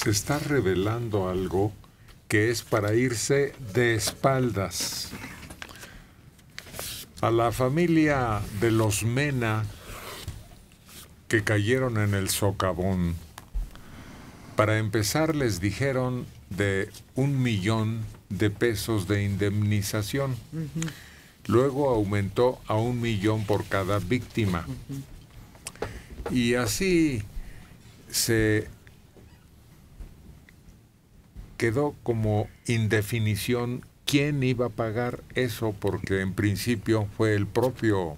se está revelando algo que es para irse de espaldas. A la familia de los Mena que cayeron en el socavón, para empezar les dijeron de un millón de pesos de indemnización. Luego aumentó a un millón por cada víctima. Y así se quedó como indefinición quién iba a pagar eso, porque en principio fue el propio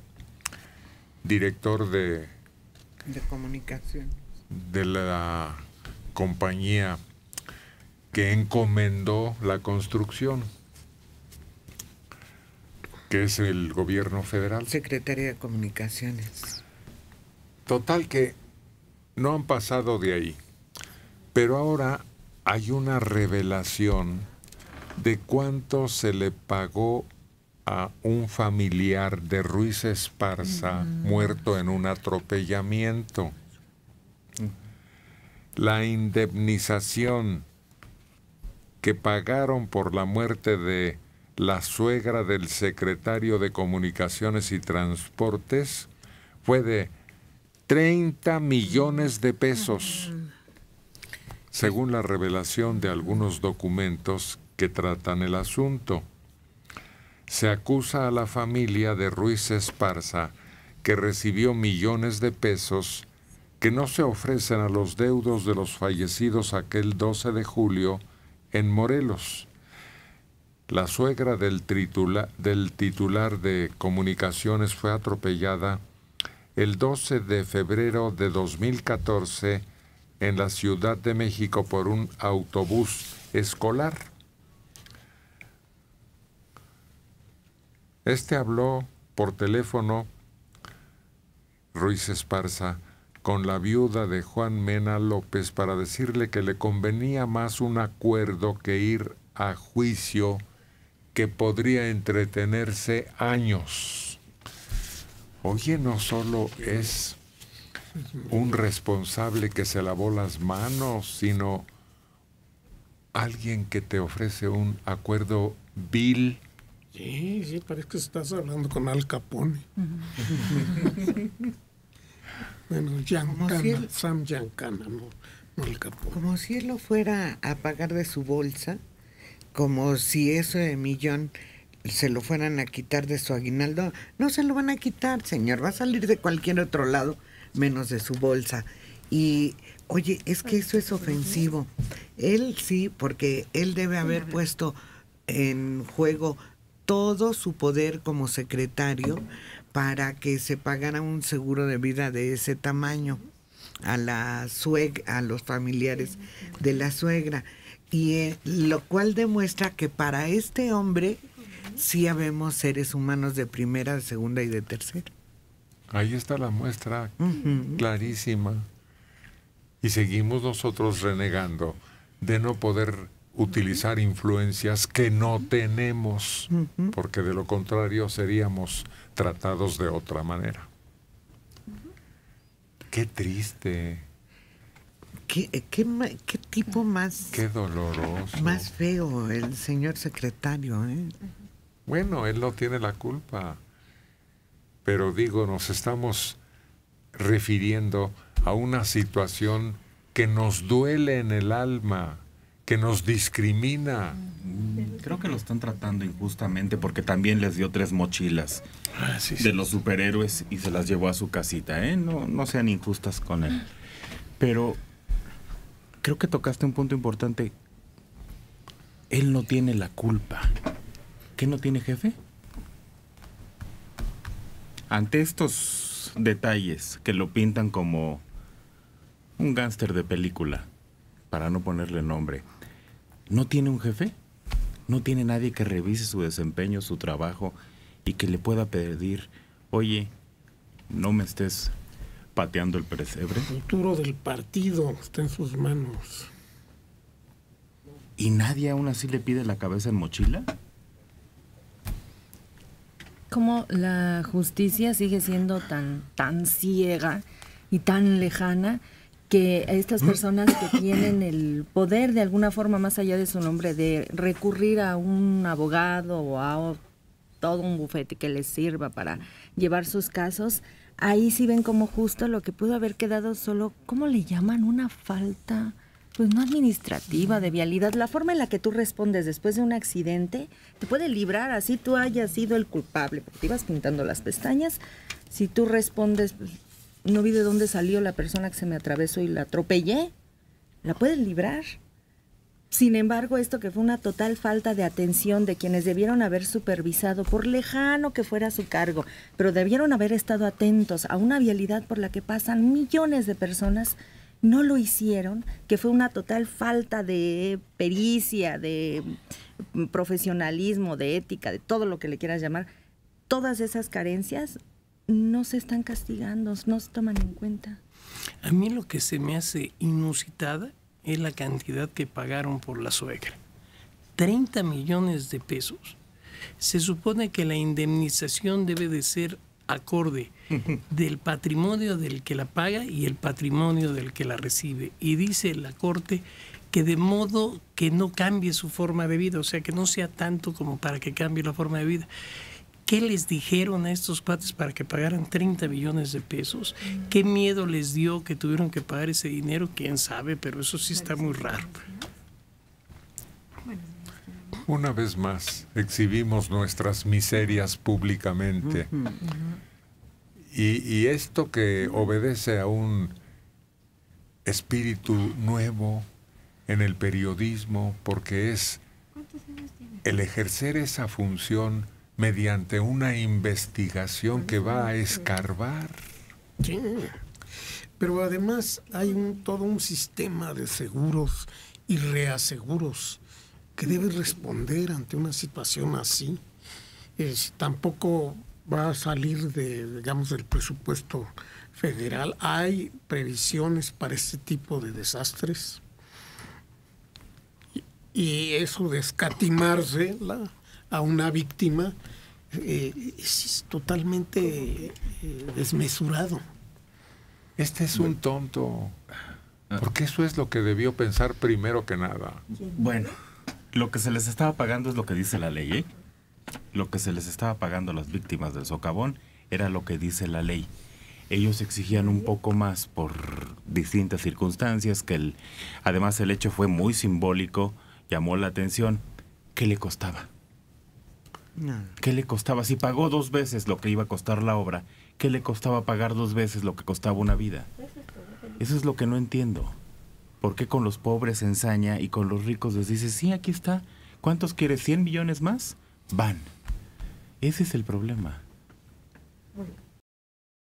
director de... De comunicación. De la compañía que encomendó la construcción, que es el gobierno federal. Secretaría de Comunicaciones. Total que no han pasado de ahí. Pero ahora hay una revelación de cuánto se le pagó a un familiar de Ruiz Esparza mm. muerto en un atropellamiento. La indemnización que pagaron por la muerte de la suegra del secretario de Comunicaciones y Transportes fue de 30 millones de pesos. Mm según la revelación de algunos documentos que tratan el asunto. Se acusa a la familia de Ruiz Esparza, que recibió millones de pesos que no se ofrecen a los deudos de los fallecidos aquel 12 de julio en Morelos. La suegra del, del titular de comunicaciones fue atropellada el 12 de febrero de 2014 en la Ciudad de México por un autobús escolar. Este habló por teléfono, Ruiz Esparza, con la viuda de Juan Mena López para decirle que le convenía más un acuerdo que ir a juicio que podría entretenerse años. Oye, no solo es un responsable que se lavó las manos, sino alguien que te ofrece un acuerdo vil. Sí, sí, parece que estás hablando con Al Capone. bueno, Sam no, no Al Capone. Como si él lo fuera a pagar de su bolsa, como si eso de millón se lo fueran a quitar de su aguinaldo. No se lo van a quitar, señor, va a salir de cualquier otro lado menos de su bolsa. Y oye, es que eso es ofensivo. Él sí, porque él debe haber puesto en juego todo su poder como secretario para que se pagara un seguro de vida de ese tamaño a la a los familiares de la suegra y eh, lo cual demuestra que para este hombre sí habemos seres humanos de primera, de segunda y de tercera. Ahí está la muestra clarísima. Y seguimos nosotros renegando de no poder utilizar influencias que no tenemos, porque de lo contrario seríamos tratados de otra manera. Qué triste. ¿Qué, tipo más... Qué doloroso. Más feo el señor secretario. ¿eh? Bueno, él no tiene la culpa pero digo, nos estamos refiriendo a una situación que nos duele en el alma, que nos discrimina. Mm, creo que lo están tratando injustamente porque también les dio tres mochilas ah, de los superhéroes y se las llevó a su casita. ¿eh? No, no sean injustas con él. Pero creo que tocaste un punto importante. Él no tiene la culpa. ¿Qué no tiene jefe? Ante estos detalles que lo pintan como un gángster de película, para no ponerle nombre, ¿no tiene un jefe? ¿No tiene nadie que revise su desempeño, su trabajo y que le pueda pedir, oye, no me estés pateando el pesebre? El futuro del partido está en sus manos. ¿Y nadie aún así le pide la cabeza en mochila? como la justicia sigue siendo tan, tan ciega y tan lejana que estas personas que tienen el poder de alguna forma, más allá de su nombre, de recurrir a un abogado o a todo un bufete que les sirva para llevar sus casos, ahí sí ven como justo lo que pudo haber quedado solo, ¿cómo le llaman? Una falta pues no administrativa, de vialidad. La forma en la que tú respondes después de un accidente te puede librar, así tú hayas sido el culpable, porque te ibas pintando las pestañas. Si tú respondes, pues, no vi de dónde salió la persona que se me atravesó y la atropellé, la puedes librar. Sin embargo, esto que fue una total falta de atención de quienes debieron haber supervisado, por lejano que fuera su cargo, pero debieron haber estado atentos a una vialidad por la que pasan millones de personas, no lo hicieron, que fue una total falta de pericia, de profesionalismo, de ética, de todo lo que le quieras llamar, todas esas carencias no se están castigando, no se toman en cuenta. A mí lo que se me hace inusitada es la cantidad que pagaron por la suegra. 30 millones de pesos. Se supone que la indemnización debe de ser acorde del patrimonio del que la paga y el patrimonio del que la recibe. Y dice la Corte que de modo que no cambie su forma de vida, o sea, que no sea tanto como para que cambie la forma de vida. ¿Qué les dijeron a estos pates para que pagaran 30 billones de pesos? ¿Qué miedo les dio que tuvieron que pagar ese dinero? ¿Quién sabe? Pero eso sí está muy raro. Una vez más, exhibimos nuestras miserias públicamente. Y, esto que obedece a un espíritu nuevo en el periodismo, porque es el ejercer esa función mediante una investigación que va a escarbar. Pero además hay un, todo un sistema de seguros y reaseguros que debe responder ante una situación así. Eh, tampoco va a salir de, digamos, del presupuesto federal. ¿Hay previsiones para este tipo de desastres? Y eso de escatimarse a una víctima eh, es totalmente eh, desmesurado. Este es un tonto, porque eso es lo que debió pensar primero que nada. Bueno lo que se les estaba pagando es lo que dice la ley. ¿eh? Lo que se les estaba pagando a las víctimas del socavón era lo que dice la ley. Ellos exigían un poco más por distintas circunstancias, que el, además el hecho fue muy simbólico, llamó la atención. ¿Qué le costaba? ¿Qué le costaba? Si pagó dos veces lo que iba a costar la obra, ¿qué le costaba pagar dos veces lo que costaba una vida? Eso es lo que no entiendo. ¿Por qué con los pobres se ensaña y con los ricos les dice, sí, aquí está, ¿cuántos quieres? ¿Cien millones más? Van. Ese es el problema.